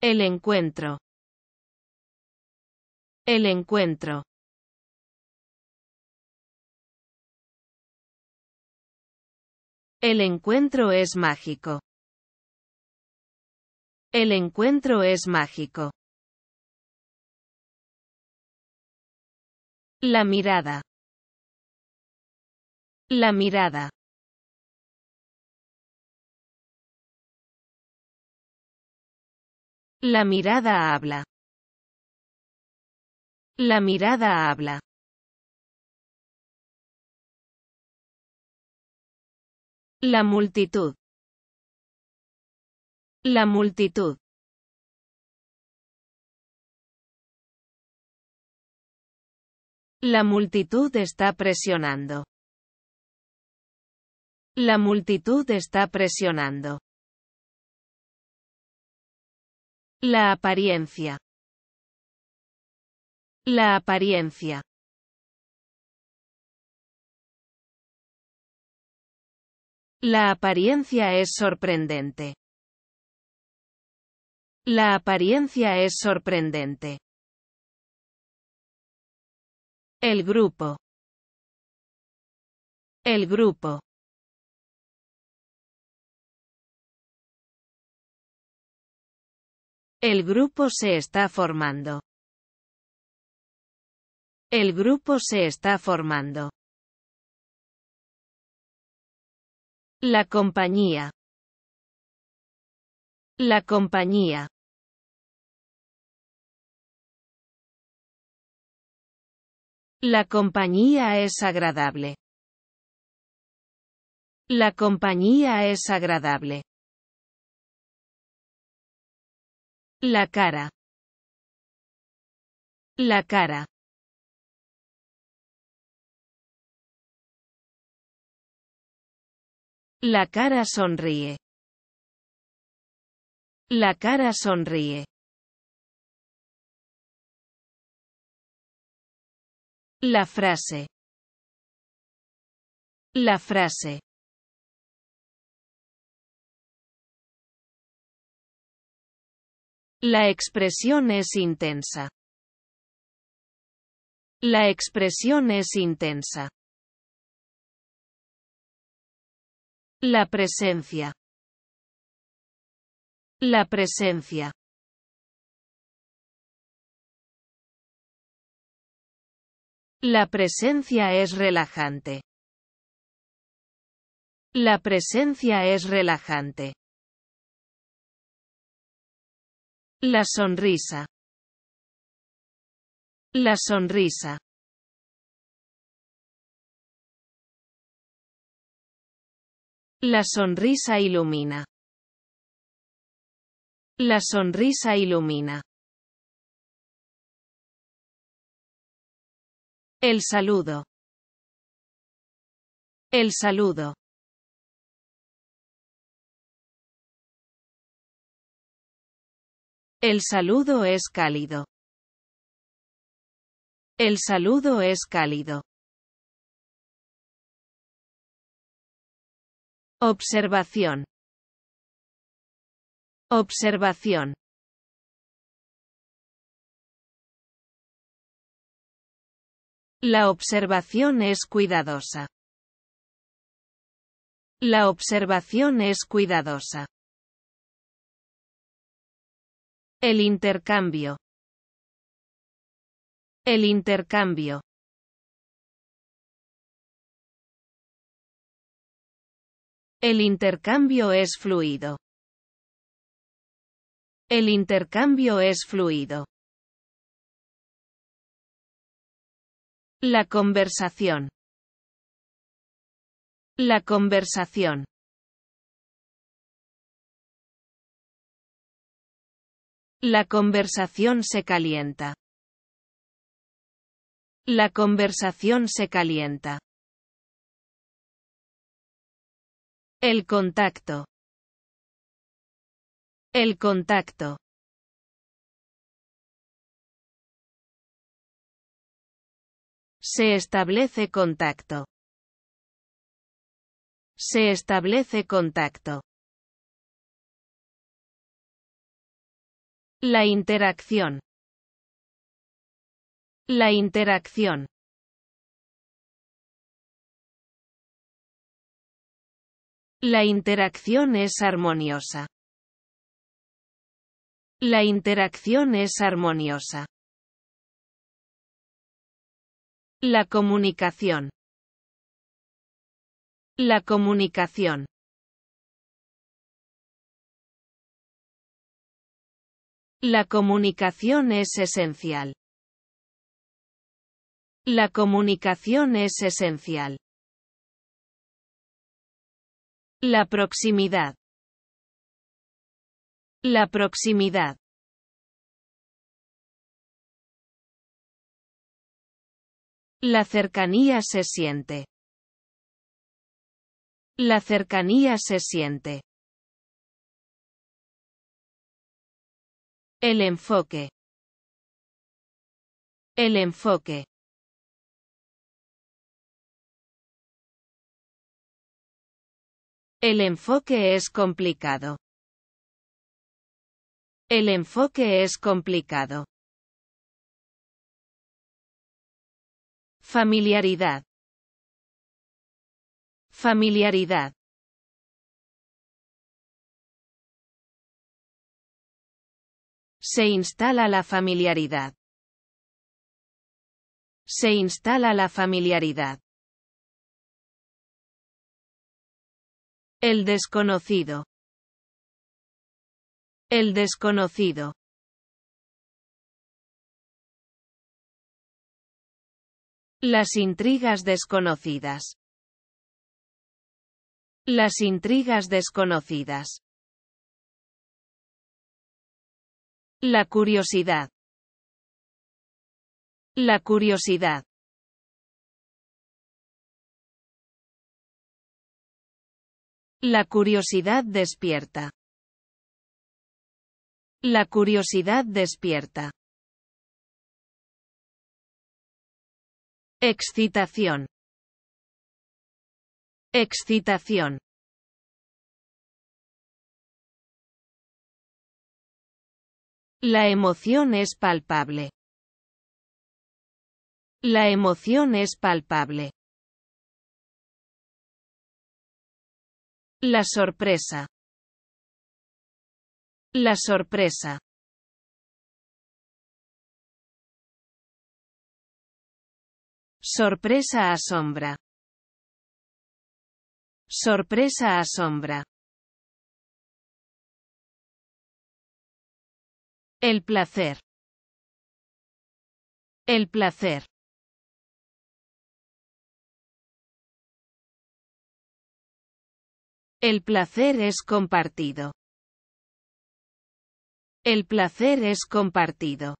El encuentro. El encuentro. El encuentro es mágico. El encuentro es mágico. La mirada. La mirada. La mirada habla. La mirada habla. La multitud. La multitud. La multitud está presionando. La multitud está presionando. La apariencia. La apariencia. La apariencia es sorprendente. La apariencia es sorprendente. El grupo. El grupo. El grupo se está formando. El grupo se está formando. La compañía. La compañía. La compañía es agradable. La compañía es agradable. La cara. La cara. La cara sonríe. La cara sonríe. La frase. La frase. La expresión es intensa. La expresión es intensa. La presencia. La presencia. La presencia es relajante. La presencia es relajante. La sonrisa. La sonrisa. La sonrisa ilumina. La sonrisa ilumina. El saludo. El saludo. El saludo es cálido. El saludo es cálido. Observación. Observación. La observación es cuidadosa. La observación es cuidadosa. El intercambio. El intercambio. El intercambio es fluido. El intercambio es fluido. La conversación. La conversación. La conversación se calienta. La conversación se calienta. El contacto. El contacto. Se establece contacto. Se establece contacto. La interacción. La interacción. La interacción es armoniosa. La interacción es armoniosa. La comunicación. La comunicación. La comunicación es esencial. La comunicación es esencial. La proximidad. La proximidad. La cercanía se siente. La cercanía se siente. El enfoque. El enfoque. El enfoque es complicado. El enfoque es complicado. Familiaridad. Familiaridad. Se instala la familiaridad. Se instala la familiaridad. El desconocido. El desconocido. Las intrigas desconocidas. Las intrigas desconocidas. La curiosidad. La curiosidad. La curiosidad despierta. La curiosidad despierta. Excitación. Excitación. La emoción es palpable. La emoción es palpable. La sorpresa. La sorpresa. Sorpresa asombra. Sorpresa asombra. El placer. El placer. El placer es compartido. El placer es compartido.